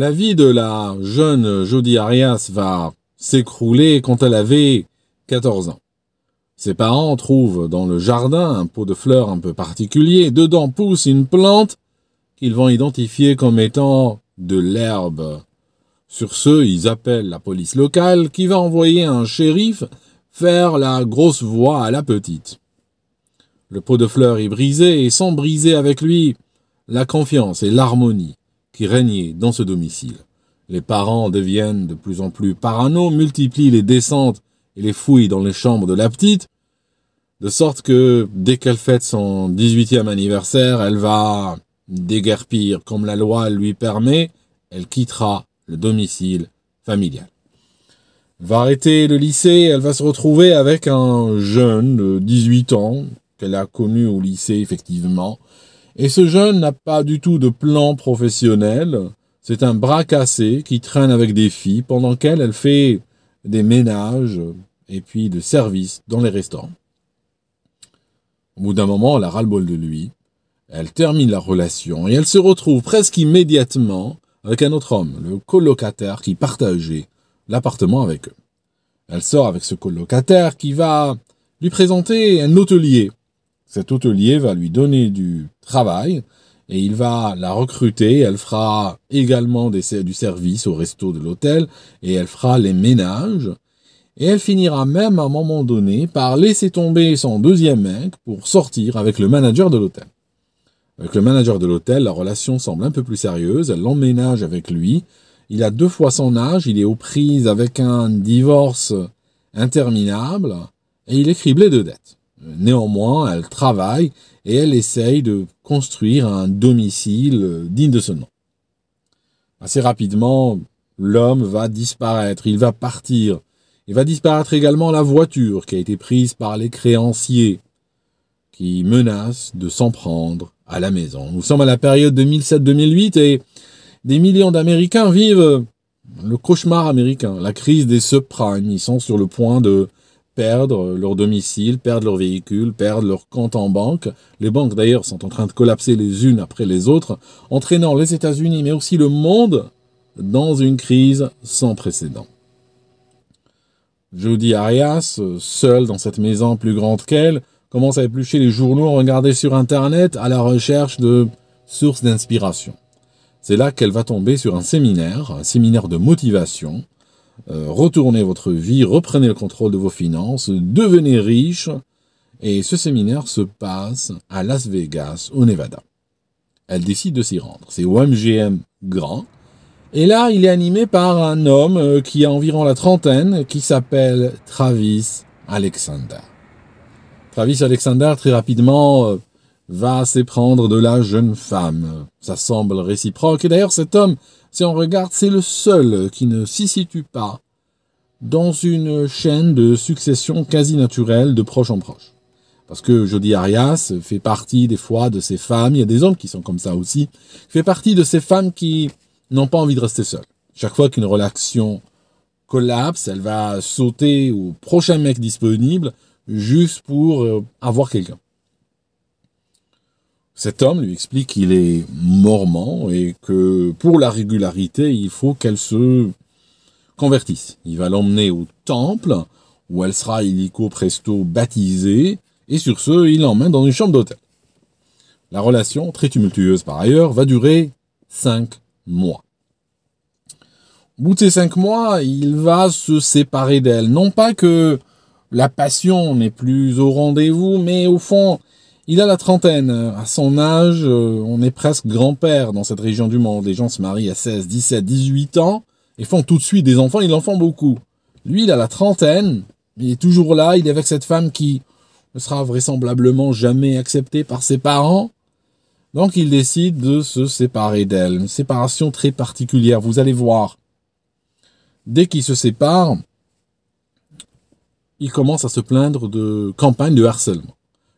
La vie de la jeune Jodi Arias va s'écrouler quand elle avait 14 ans. Ses parents trouvent dans le jardin un pot de fleurs un peu particulier. Dedans pousse une plante qu'ils vont identifier comme étant de l'herbe. Sur ce, ils appellent la police locale qui va envoyer un shérif faire la grosse voix à la petite. Le pot de fleurs est brisé et sans briser avec lui la confiance et l'harmonie qui régnait dans ce domicile. Les parents deviennent de plus en plus parano, multiplient les descentes et les fouilles dans les chambres de la petite, de sorte que dès qu'elle fête son 18e anniversaire, elle va déguerpir comme la loi lui permet, elle quittera le domicile familial. va arrêter le lycée, elle va se retrouver avec un jeune de 18 ans qu'elle a connu au lycée effectivement, et ce jeune n'a pas du tout de plan professionnel. C'est un bras cassé qui traîne avec des filles pendant qu'elle, fait des ménages et puis de services dans les restaurants. Au bout d'un moment, elle a ras-le-bol de lui. Elle termine la relation et elle se retrouve presque immédiatement avec un autre homme, le colocataire qui partageait l'appartement avec eux. Elle sort avec ce colocataire qui va lui présenter un hôtelier cet hôtelier va lui donner du travail et il va la recruter. Elle fera également du service au resto de l'hôtel et elle fera les ménages. Et elle finira même à un moment donné par laisser tomber son deuxième mec pour sortir avec le manager de l'hôtel. Avec le manager de l'hôtel, la relation semble un peu plus sérieuse. Elle l'emménage avec lui. Il a deux fois son âge. Il est aux prises avec un divorce interminable et il est criblé de dettes. Néanmoins, elle travaille et elle essaye de construire un domicile euh, digne de ce nom. Assez rapidement, l'homme va disparaître, il va partir. Et va disparaître également la voiture qui a été prise par les créanciers, qui menacent de s'en prendre à la maison. Nous sommes à la période 2007-2008 et des millions d'Américains vivent le cauchemar américain, la crise des subprimes. Ils sont sur le point de perdre leur domicile, perdre leur véhicule, perdre leur compte en banque. Les banques d'ailleurs sont en train de collapser les unes après les autres, entraînant les États-Unis mais aussi le monde dans une crise sans précédent. Judy Arias, seule dans cette maison plus grande qu'elle, commence à éplucher les journaux regarder sur Internet à la recherche de sources d'inspiration. C'est là qu'elle va tomber sur un séminaire, un séminaire de motivation, euh, retournez votre vie, reprenez le contrôle de vos finances, devenez riche. Et ce séminaire se passe à Las Vegas, au Nevada. Elle décide de s'y rendre. C'est OMGM Grand. Et là, il est animé par un homme euh, qui a environ la trentaine, qui s'appelle Travis Alexander. Travis Alexander, très rapidement, euh, va s'éprendre de la jeune femme. Ça semble réciproque. Et d'ailleurs, cet homme si on regarde, c'est le seul qui ne s'y situe pas dans une chaîne de succession quasi naturelle de proche en proche. Parce que Jody Arias fait partie des fois de ces femmes, il y a des hommes qui sont comme ça aussi, fait partie de ces femmes qui n'ont pas envie de rester seules. Chaque fois qu'une relation collapse, elle va sauter au prochain mec disponible juste pour euh, avoir quelqu'un. Cet homme lui explique qu'il est mormon et que pour la régularité, il faut qu'elle se convertisse. Il va l'emmener au temple où elle sera illico presto baptisée et sur ce, il l'emmène dans une chambre d'hôtel. La relation, très tumultueuse par ailleurs, va durer cinq mois. Au bout de ces cinq mois, il va se séparer d'elle. Non pas que la passion n'est plus au rendez-vous, mais au fond, il a la trentaine. À son âge, euh, on est presque grand-père dans cette région du monde. Les gens se marient à 16, 17, 18 ans et font tout de suite des enfants. Ils en font beaucoup. Lui, il a la trentaine. Il est toujours là. Il est avec cette femme qui ne sera vraisemblablement jamais acceptée par ses parents. Donc, il décide de se séparer d'elle. Une séparation très particulière. Vous allez voir. Dès qu'il se sépare, il commence à se plaindre de campagne de harcèlement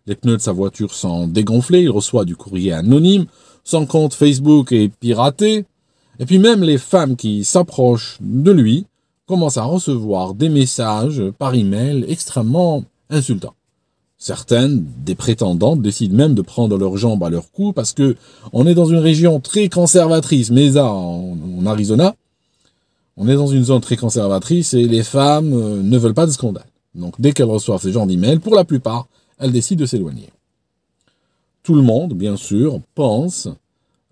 les pneus de sa voiture sont dégonflés, il reçoit du courrier anonyme, son compte Facebook est piraté, et puis même les femmes qui s'approchent de lui commencent à recevoir des messages par email extrêmement insultants. Certaines des prétendantes décident même de prendre leurs jambes à leur cou parce que on est dans une région très conservatrice, Mais en, Arizona. On est dans une zone très conservatrice et les femmes euh, ne veulent pas de scandale. Donc dès qu'elles reçoivent ce genre d'email, pour la plupart, elle décide de s'éloigner. Tout le monde, bien sûr, pense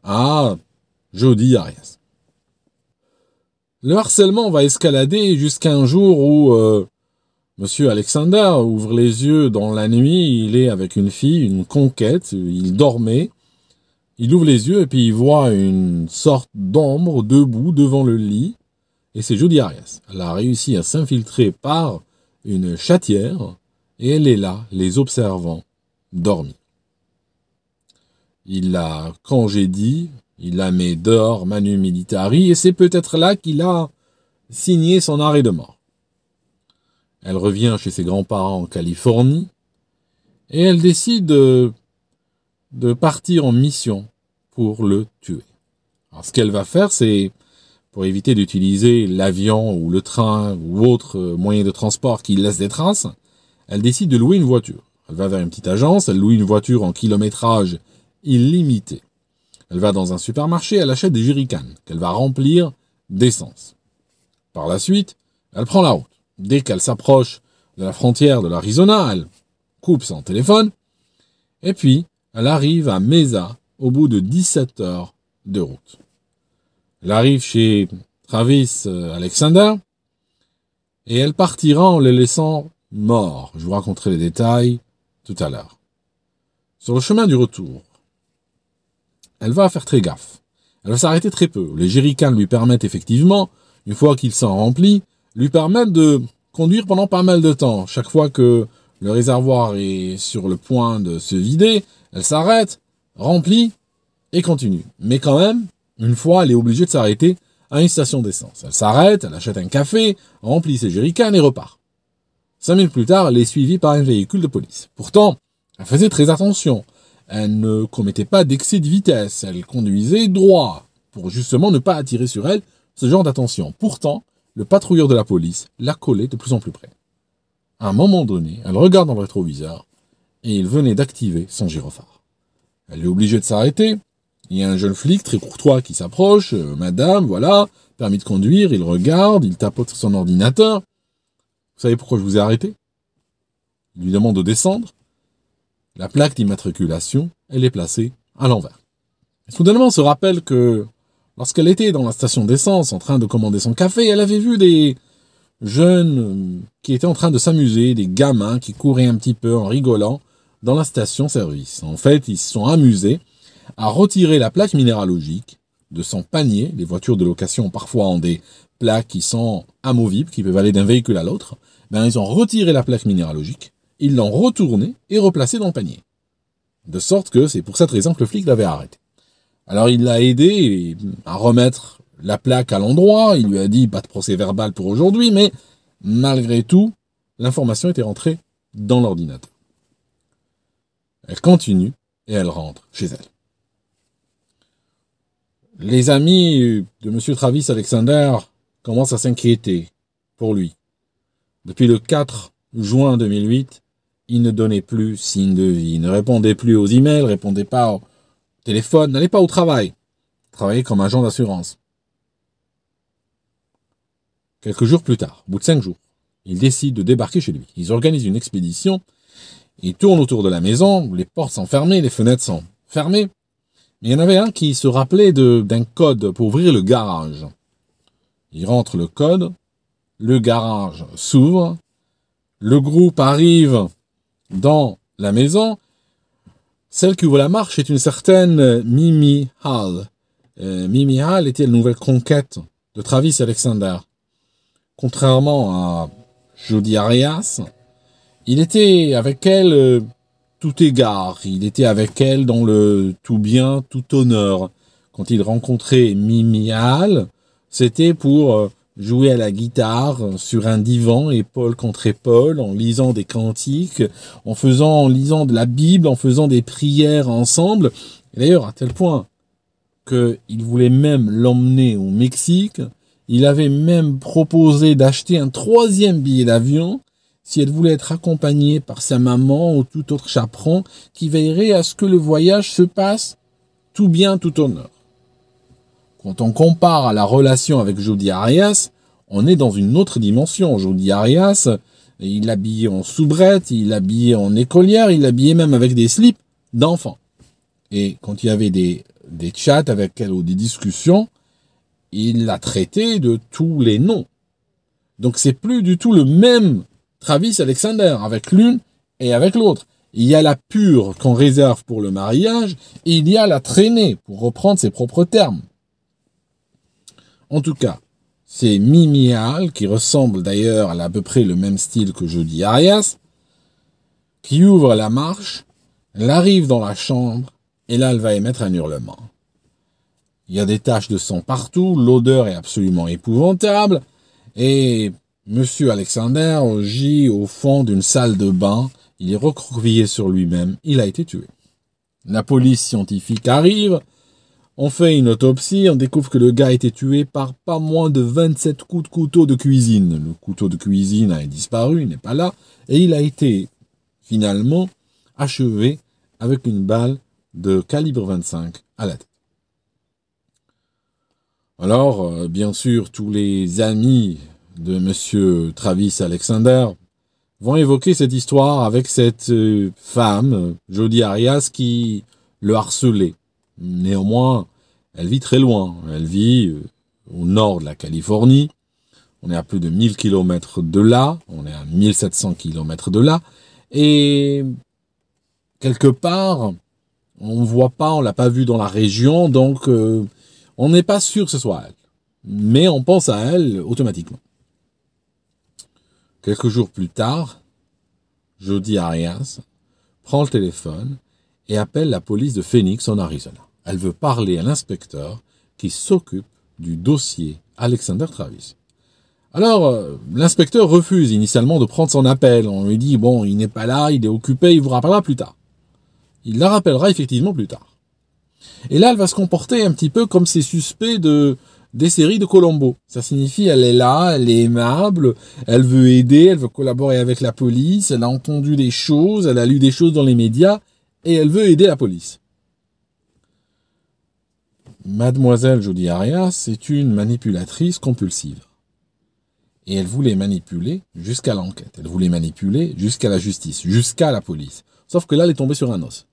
à Jody Arias. Le harcèlement va escalader jusqu'à un jour où M. Euh, Monsieur Alexander ouvre les yeux dans la nuit, il est avec une fille, une conquête, il dormait. Il ouvre les yeux et puis il voit une sorte d'ombre debout devant le lit. Et c'est Jody Arias. Elle a réussi à s'infiltrer par une chatière et elle est là, les observant, dormie. Il la congédie, il la met dehors manu militari, et c'est peut-être là qu'il a signé son arrêt de mort. Elle revient chez ses grands-parents en Californie, et elle décide de, de partir en mission pour le tuer. Alors ce qu'elle va faire, c'est pour éviter d'utiliser l'avion ou le train ou autre euh, moyen de transport qui laisse des traces, elle décide de louer une voiture. Elle va vers une petite agence, elle loue une voiture en kilométrage illimité. Elle va dans un supermarché, elle achète des jerrycans qu'elle va remplir d'essence. Par la suite, elle prend la route. Dès qu'elle s'approche de la frontière de l'Arizona, elle coupe son téléphone. Et puis, elle arrive à Mesa au bout de 17 heures de route. Elle arrive chez Travis euh, Alexander et elle partira en les laissant mort. Je vous raconterai les détails tout à l'heure. Sur le chemin du retour, elle va faire très gaffe. Elle va s'arrêter très peu. Les jerrycans lui permettent effectivement, une fois qu'il s'en remplit, lui permettent de conduire pendant pas mal de temps. Chaque fois que le réservoir est sur le point de se vider, elle s'arrête, remplit et continue. Mais quand même, une fois, elle est obligée de s'arrêter à une station d'essence. Elle s'arrête, elle achète un café, remplit ses jerrycans et repart. Cinq minutes plus tard, elle est suivie par un véhicule de police. Pourtant, elle faisait très attention. Elle ne commettait pas d'excès de vitesse. Elle conduisait droit pour justement ne pas attirer sur elle ce genre d'attention. Pourtant, le patrouilleur de la police la collait de plus en plus près. À un moment donné, elle regarde dans le rétroviseur et il venait d'activer son gyrophare. Elle est obligée de s'arrêter. Il y a un jeune flic très courtois qui s'approche. Euh, madame, voilà, permis de conduire, il regarde, il tapote son ordinateur. Vous savez pourquoi je vous ai arrêté Il lui demande de descendre. La plaque d'immatriculation, elle est placée à l'envers. Soudainement, on se rappelle que lorsqu'elle était dans la station d'essence en train de commander son café, elle avait vu des jeunes euh, qui étaient en train de s'amuser, des gamins qui couraient un petit peu en rigolant dans la station-service. En fait, ils se sont amusés à retirer la plaque minéralogique de son panier. Les voitures de location parfois en des plaques qui sont amovibles, qui peuvent aller d'un véhicule à l'autre, ben, ils ont retiré la plaque minéralogique, ils l'ont retournée et replacée dans le panier. De sorte que c'est pour cette raison que le flic l'avait arrêté. Alors il l'a aidé à remettre la plaque à l'endroit, il lui a dit pas de procès verbal pour aujourd'hui, mais malgré tout, l'information était rentrée dans l'ordinateur. Elle continue et elle rentre chez elle. Les amis de M. Travis Alexander commence à s'inquiéter pour lui. Depuis le 4 juin 2008, il ne donnait plus signe de vie, ne répondait plus aux emails, répondait pas au téléphone, n'allait pas au travail, travaillait comme agent d'assurance. Quelques jours plus tard, au bout de cinq jours, il décide de débarquer chez lui. Ils organisent une expédition, ils tournent autour de la maison, les portes sont fermées, les fenêtres sont fermées. Mais il y en avait un qui se rappelait d'un code pour ouvrir le garage. Il rentre le code, le garage s'ouvre, le groupe arrive dans la maison. Celle qui ouvre la marche est une certaine Mimi Hall. Euh, Mimi Hall était la nouvelle conquête de Travis Alexander. Contrairement à Jody Arias, il était avec elle euh, tout égard, il était avec elle dans le tout bien, tout honneur. Quand il rencontrait Mimi Hall, c'était pour euh, jouer à la guitare euh, sur un divan, épaule contre épaule, en lisant des cantiques, en faisant, en lisant de la Bible, en faisant des prières ensemble. D'ailleurs, à tel point qu'il voulait même l'emmener au Mexique. Il avait même proposé d'acheter un troisième billet d'avion si elle voulait être accompagnée par sa maman ou tout autre chaperon qui veillerait à ce que le voyage se passe tout bien, tout honneur. Quand on compare à la relation avec Jody Arias, on est dans une autre dimension. Jody Arias, il habillait en soubrette, il habillait en écolière, il habillait même avec des slips d'enfant. Et quand il y avait des, des chats avec elle ou des discussions, il la traitait de tous les noms. Donc c'est plus du tout le même Travis Alexander avec l'une et avec l'autre. Il y a la pure qu'on réserve pour le mariage, et il y a la traînée, pour reprendre ses propres termes. En tout cas, c'est Mimi Mimial, qui ressemble d'ailleurs à à peu près le même style que dis Arias, qui ouvre la marche, L'arrive dans la chambre, et là elle va émettre un hurlement. Il y a des taches de sang partout, l'odeur est absolument épouvantable, et M. Alexander gît au fond d'une salle de bain, il est recroquevillé sur lui-même, il a été tué. La police scientifique arrive, on fait une autopsie, on découvre que le gars a été tué par pas moins de 27 coups de couteau de cuisine. Le couteau de cuisine a disparu, il n'est pas là, et il a été finalement achevé avec une balle de calibre 25 à la tête. Alors, euh, bien sûr, tous les amis de M. Travis Alexander vont évoquer cette histoire avec cette euh, femme, Jodie Arias, qui le harcelait. Néanmoins, elle vit très loin. Elle vit euh, au nord de la Californie. On est à plus de 1000 km de là. On est à 1700 km de là. Et quelque part, on ne voit pas, on l'a pas vue dans la région, donc euh, on n'est pas sûr que ce soit elle. Mais on pense à elle automatiquement. Quelques jours plus tard, Jody Arias prend le téléphone et appelle la police de Phoenix en Arizona elle veut parler à l'inspecteur qui s'occupe du dossier Alexander Travis. Alors, euh, l'inspecteur refuse initialement de prendre son appel. On lui dit, bon, il n'est pas là, il est occupé, il vous rappellera plus tard. Il la rappellera effectivement plus tard. Et là, elle va se comporter un petit peu comme ces suspects de, des séries de Colombo. Ça signifie elle est là, elle est aimable, elle veut aider, elle veut collaborer avec la police, elle a entendu des choses, elle a lu des choses dans les médias et elle veut aider la police. Mademoiselle Jody Arias est une manipulatrice compulsive. Et elle voulait manipuler jusqu'à l'enquête, elle voulait manipuler jusqu'à la justice, jusqu'à la police. Sauf que là, elle est tombée sur un os.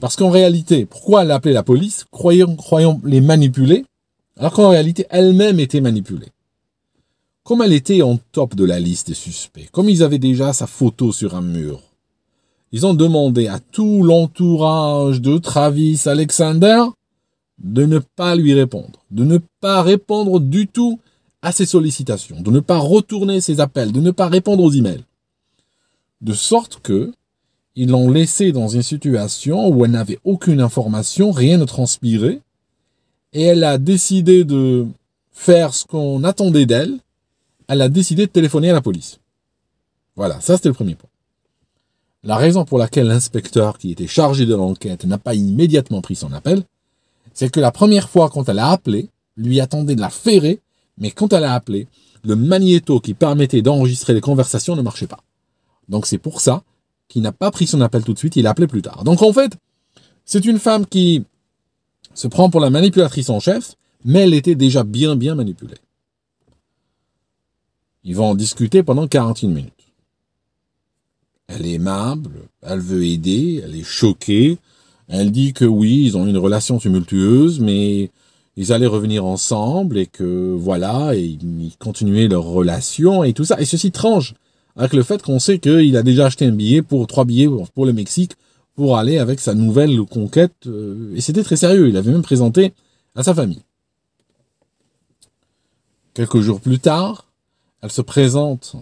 Parce qu'en réalité, pourquoi l'appeler la police croyant les manipuler, alors qu'en réalité, elle-même était manipulée. Comme elle était en top de la liste des suspects, comme ils avaient déjà sa photo sur un mur, ils ont demandé à tout l'entourage de Travis Alexander de ne pas lui répondre, de ne pas répondre du tout à ses sollicitations, de ne pas retourner ses appels, de ne pas répondre aux emails. De sorte que ils l'ont laissée dans une situation où elle n'avait aucune information, rien ne transpirait, et elle a décidé de faire ce qu'on attendait d'elle, elle a décidé de téléphoner à la police. Voilà, ça c'était le premier point. La raison pour laquelle l'inspecteur qui était chargé de l'enquête n'a pas immédiatement pris son appel, c'est que la première fois quand elle a appelé, lui attendait de la ferrer, mais quand elle a appelé, le magnéto qui permettait d'enregistrer les conversations ne marchait pas. Donc c'est pour ça qu'il n'a pas pris son appel tout de suite, il a appelé plus tard. Donc en fait, c'est une femme qui se prend pour la manipulatrice en chef, mais elle était déjà bien bien manipulée. Ils vont en discuter pendant 41 minutes. Elle est aimable, elle veut aider, elle est choquée, elle dit que oui, ils ont eu une relation tumultueuse, mais ils allaient revenir ensemble et que voilà, et ils continuaient leur relation et tout ça. Et ceci tranche avec le fait qu'on sait qu'il a déjà acheté un billet pour trois billets pour le Mexique pour aller avec sa nouvelle conquête. Euh, et c'était très sérieux. Il avait même présenté à sa famille. Quelques jours plus tard, elle se présente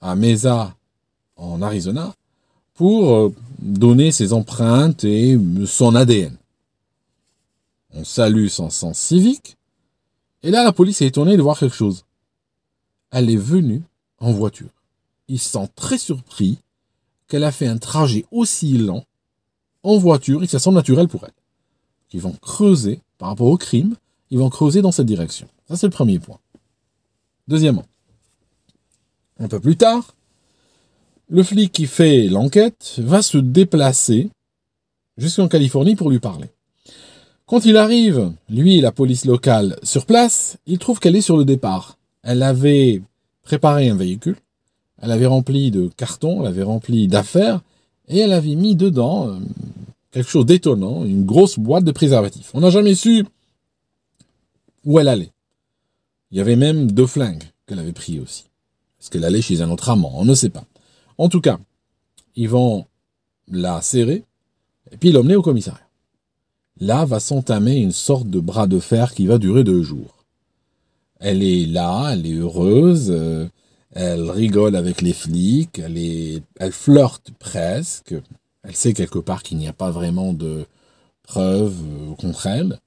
à Mesa en Arizona pour euh, donner ses empreintes et son ADN. On salue son sens civique. Et là, la police est étonnée de voir quelque chose. Elle est venue en voiture. Ils sont très surpris qu'elle a fait un trajet aussi lent en voiture et que ça semble naturel pour elle. Ils vont creuser par rapport au crime, ils vont creuser dans cette direction. Ça, c'est le premier point. Deuxièmement, un peu plus tard, le flic qui fait l'enquête va se déplacer jusqu'en Californie pour lui parler. Quand il arrive, lui et la police locale sur place, il trouve qu'elle est sur le départ. Elle avait préparé un véhicule, elle avait rempli de cartons, elle avait rempli d'affaires, et elle avait mis dedans euh, quelque chose d'étonnant, une grosse boîte de préservatifs. On n'a jamais su où elle allait. Il y avait même deux flingues qu'elle avait pris aussi. Est-ce qu'elle allait chez un autre amant On ne sait pas. En tout cas, ils vont la serrer et puis l'emmener au commissariat. Là va s'entamer une sorte de bras de fer qui va durer deux jours. Elle est là, elle est heureuse, euh, elle rigole avec les flics, elle, elle flirte presque, elle sait quelque part qu'il n'y a pas vraiment de preuves euh, contre elle,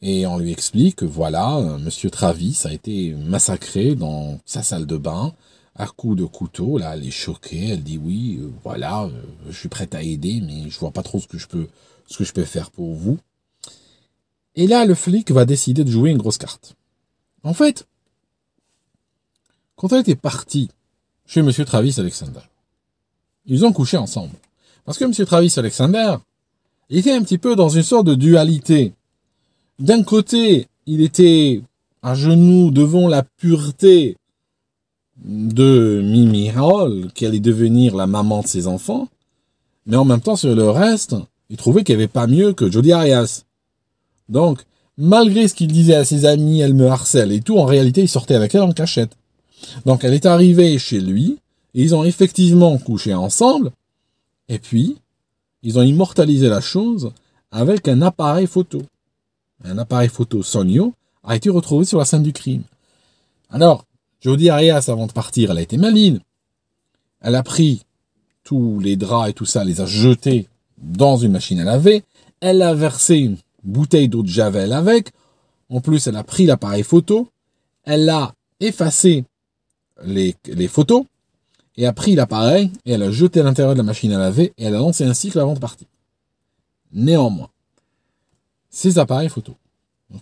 et on lui explique que voilà, euh, Monsieur Travis a été massacré dans sa salle de bain, à coups de couteau, là, elle est choquée, elle dit oui, euh, voilà, euh, je suis prête à aider, mais je vois pas trop ce que je peux, ce que je peux faire pour vous. Et là, le flic va décider de jouer une grosse carte. En fait, quand elle était partie chez Monsieur Travis Alexander, ils ont couché ensemble. Parce que Monsieur Travis Alexander il était un petit peu dans une sorte de dualité. D'un côté, il était à genoux devant la pureté de Mimi Hall qui allait devenir la maman de ses enfants, mais en même temps, sur le reste, il trouvait qu'il n'y avait pas mieux que Jodie Arias. Donc, malgré ce qu'il disait à ses amis, elle me harcèle et tout, en réalité, il sortait avec elle en cachette. Donc, elle est arrivée chez lui, et ils ont effectivement couché ensemble, et puis, ils ont immortalisé la chose avec un appareil photo. Un appareil photo Sonio a été retrouvé sur la scène du crime. Alors, dis Arias, avant de partir, elle a été maline. Elle a pris tous les draps et tout ça, les a jetés dans une machine à laver. Elle a versé une bouteille d'eau de Javel avec. En plus, elle a pris l'appareil photo. Elle a effacé les, les photos et a pris l'appareil et elle a jeté à l'intérieur de la machine à laver et elle a lancé un cycle avant de partir. Néanmoins, ces appareils photo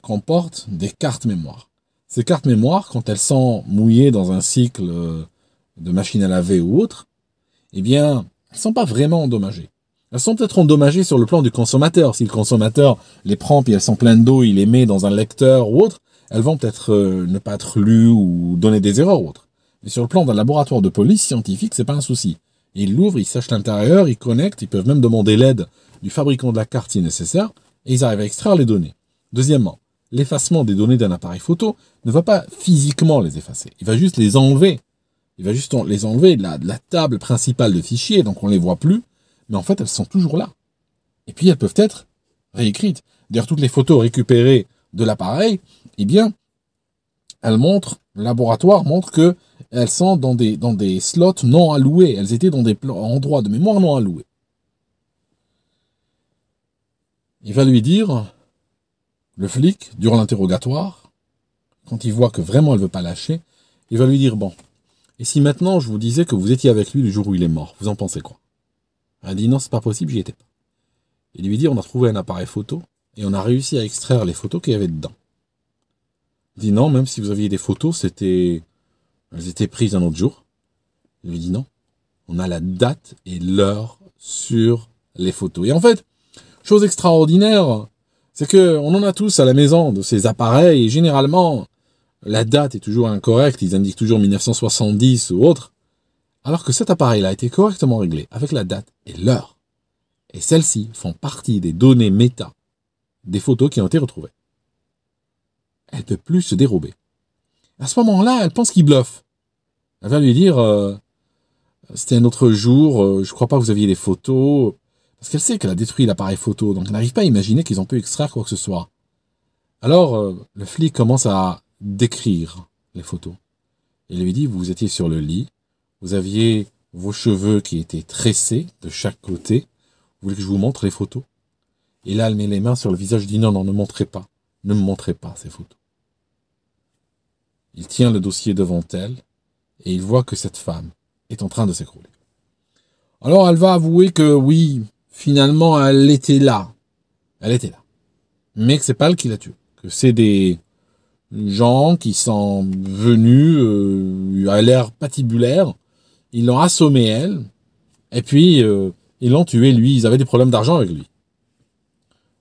comportent des cartes mémoire. Ces cartes mémoire, quand elles sont mouillées dans un cycle euh, de machine à laver ou autre, eh bien, elles ne sont pas vraiment endommagées. Elles sont peut-être endommagées sur le plan du consommateur. Si le consommateur les prend puis elles sont pleines d'eau, il les met dans un lecteur ou autre, elles vont peut-être euh, ne pas être lues ou donner des erreurs ou autre. Mais sur le plan d'un laboratoire de police scientifique, c'est pas un souci. Ils l'ouvrent, ils sachent l'intérieur, ils connectent, ils peuvent même demander l'aide du fabricant de la carte si nécessaire, et ils arrivent à extraire les données. Deuxièmement, l'effacement des données d'un appareil photo ne va pas physiquement les effacer. Il va juste les enlever. Il va juste les enlever de la, table principale de fichiers, donc on ne les voit plus. Mais en fait, elles sont toujours là. Et puis, elles peuvent être réécrites. D'ailleurs, toutes les photos récupérées de l'appareil, eh bien, elles montrent, le laboratoire montre que elles sont dans des, dans des slots non alloués. Elles étaient dans des endroits de mémoire non alloués. Il va lui dire, le flic, durant l'interrogatoire, quand il voit que vraiment elle veut pas lâcher, il va lui dire bon, et si maintenant je vous disais que vous étiez avec lui le jour où il est mort, vous en pensez quoi Elle dit non, c'est pas possible, j'y étais pas. Il lui dit on a trouvé un appareil photo et on a réussi à extraire les photos qu'il y avait dedans. Il dit non, même si vous aviez des photos, c'était elles étaient prises un autre jour. Il lui dit non, on a la date et l'heure sur les photos. Et en fait, chose extraordinaire, c'est que on en a tous à la maison de ces appareils et généralement la date est toujours incorrecte, ils indiquent toujours 1970 ou autre, alors que cet appareil-là a été correctement réglé avec la date et l'heure. Et celles-ci font partie des données méta des photos qui ont été retrouvées. Elle ne peut plus se dérober. À ce moment-là, elle pense qu'il bluffe. Elle va lui dire euh, c'était un autre jour, euh, je crois pas que vous aviez des photos. Parce qu'elle sait qu'elle a détruit l'appareil photo, donc elle n'arrive pas à imaginer qu'ils ont pu extraire quoi que ce soit. Alors, euh, le flic commence à décrire les photos. Il lui dit, vous étiez sur le lit, vous aviez vos cheveux qui étaient tressés de chaque côté. Vous voulez que je vous montre les photos Et là, elle met les mains sur le visage, dit, non, non, ne montrez pas, ne me montrez pas ces photos. Il tient le dossier devant elle et il voit que cette femme est en train de s'écrouler. Alors elle va avouer que oui, finalement, elle était là. Elle était là. Mais que c'est pas elle qui l'a tué. Que c'est des gens qui sont venus euh, à l'air patibulaire. Ils l'ont assommé, elle. Et puis, euh, ils l'ont tué, lui. Ils avaient des problèmes d'argent avec lui.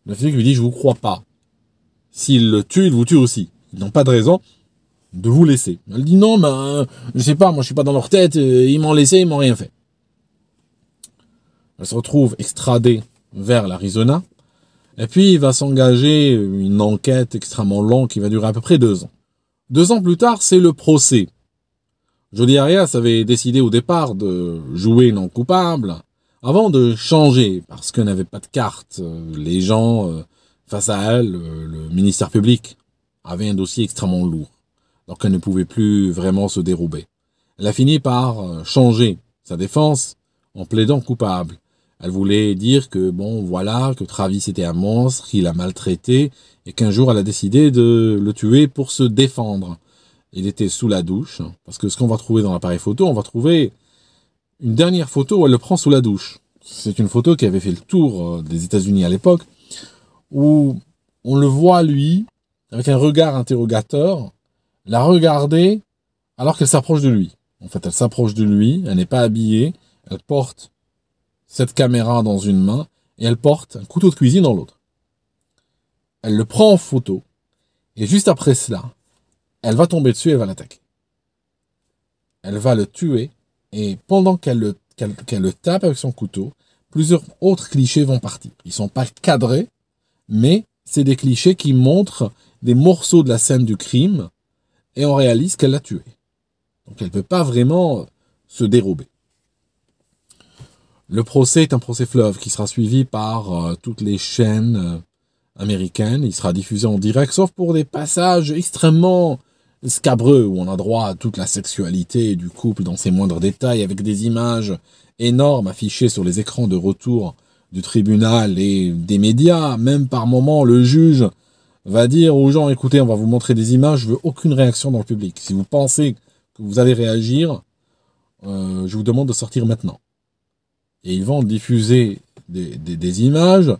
Le physique lui dit, je vous crois pas. S'il le tue, il vous tue aussi. Ils n'ont pas de raison de vous laisser. Elle dit, non, mais ben, je sais pas, moi je suis pas dans leur tête. Ils m'ont laissé, ils m'ont rien fait. Elle se retrouve extradée vers l'Arizona. Et puis, il va s'engager une enquête extrêmement longue qui va durer à peu près deux ans. Deux ans plus tard, c'est le procès. Jody Arias avait décidé au départ de jouer non coupable avant de changer parce qu'elle n'avait pas de carte. Les gens euh, face à elle, euh, le ministère public, avait un dossier extrêmement lourd. Donc elle ne pouvait plus vraiment se dérober. Elle a fini par euh, changer sa défense en plaidant coupable. Elle voulait dire que, bon, voilà, que Travis était un monstre, qu'il a maltraité, et qu'un jour elle a décidé de le tuer pour se défendre. Il était sous la douche, parce que ce qu'on va trouver dans l'appareil photo, on va trouver une dernière photo où elle le prend sous la douche. C'est une photo qui avait fait le tour euh, des États-Unis à l'époque, où on le voit, lui, avec un regard interrogateur, la regarder alors qu'elle s'approche de lui. En fait, elle s'approche de lui, elle n'est pas habillée, elle porte cette caméra dans une main et elle porte un couteau de cuisine dans l'autre. Elle le prend en photo et juste après cela, elle va tomber dessus et va l'attaquer. Elle va le tuer et pendant qu'elle le, tape avec son couteau, plusieurs autres clichés vont partir. Ils sont pas cadrés, mais c'est des clichés qui montrent des morceaux de la scène du crime et on réalise qu'elle l'a tué. Donc elle ne peut pas vraiment se dérober. Le procès est un procès fleuve qui sera suivi par euh, toutes les chaînes euh, américaines. Il sera diffusé en direct, sauf pour des passages extrêmement scabreux où on a droit à toute la sexualité du couple dans ses moindres détails avec des images énormes affichées sur les écrans de retour du tribunal et des médias. Même par moment, le juge va dire aux gens, écoutez, on va vous montrer des images, je veux aucune réaction dans le public. Si vous pensez que vous allez réagir, euh, je vous demande de sortir maintenant et ils vont diffuser des, des, images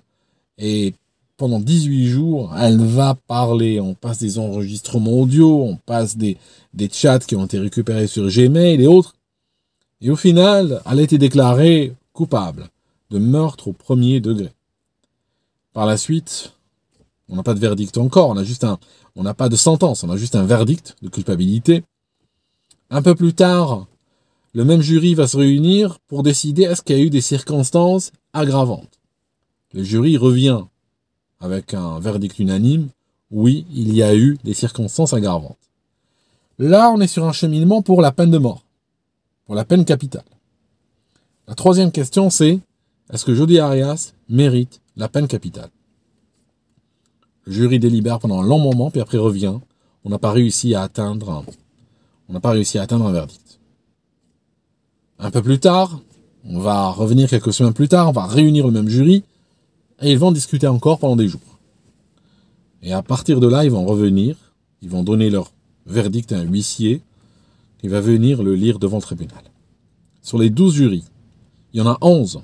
et pendant 18 jours, elle va parler. On passe des enregistrements audio, on passe des, des chats qui ont été récupérés sur Gmail et autres. Et au final, elle a été déclarée coupable de meurtre au premier degré. Par la suite, on n'a pas de verdict encore, on a juste un, on n'a pas de sentence, on a juste un verdict de culpabilité. Un peu plus tard, le même jury va se réunir pour décider est-ce qu'il y a eu des circonstances aggravantes. Le jury revient avec un verdict unanime, oui, il y a eu des circonstances aggravantes. Là, on est sur un cheminement pour la peine de mort, pour la peine capitale. La troisième question, c'est est-ce que Jody Arias mérite la peine capitale Le jury délibère pendant un long moment, puis après revient. On n'a pas réussi à atteindre on n'a pas réussi à atteindre un verdict. Un peu plus tard, on va revenir quelques semaines plus tard, on va réunir le même jury, et ils vont discuter encore pendant des jours. Et à partir de là, ils vont revenir, ils vont donner leur verdict à un huissier, qui va venir le lire devant le tribunal. Sur les 12 jurys, il y en a 11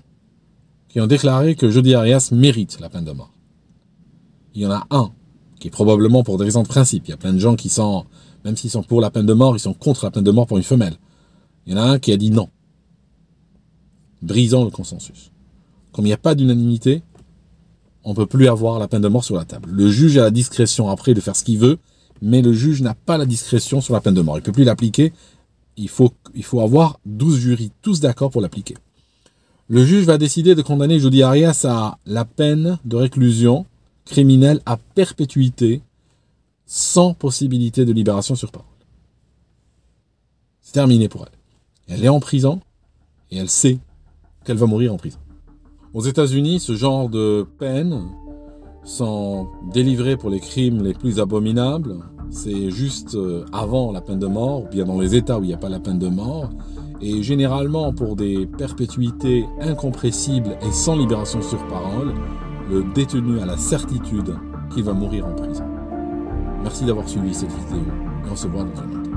qui ont déclaré que Jody Arias mérite la peine de mort. Il y en a un qui est probablement pour des raisons de principe. Il y a plein de gens qui sont, même s'ils sont pour la peine de mort, ils sont contre la peine de mort pour une femelle. Il y en a un qui a dit non brisant le consensus. Comme il n'y a pas d'unanimité, on ne peut plus avoir la peine de mort sur la table. Le juge a la discrétion après de faire ce qu'il veut, mais le juge n'a pas la discrétion sur la peine de mort. Il ne peut plus l'appliquer. Il faut, il faut avoir 12 jurys, tous d'accord pour l'appliquer. Le juge va décider de condamner Judy Arias à la peine de réclusion criminelle à perpétuité, sans possibilité de libération sur parole. C'est terminé pour elle. Elle est en prison et elle sait qu'elle va mourir en prison. Aux États-Unis, ce genre de peine sont délivrées pour les crimes les plus abominables. C'est juste euh, avant la peine de mort, bien dans les États où il n'y a pas la peine de mort, et généralement pour des perpétuités incompressibles et sans libération sur parole, le détenu a la certitude qu'il va mourir en prison. Merci d'avoir suivi cette vidéo et on se voit dans une autre.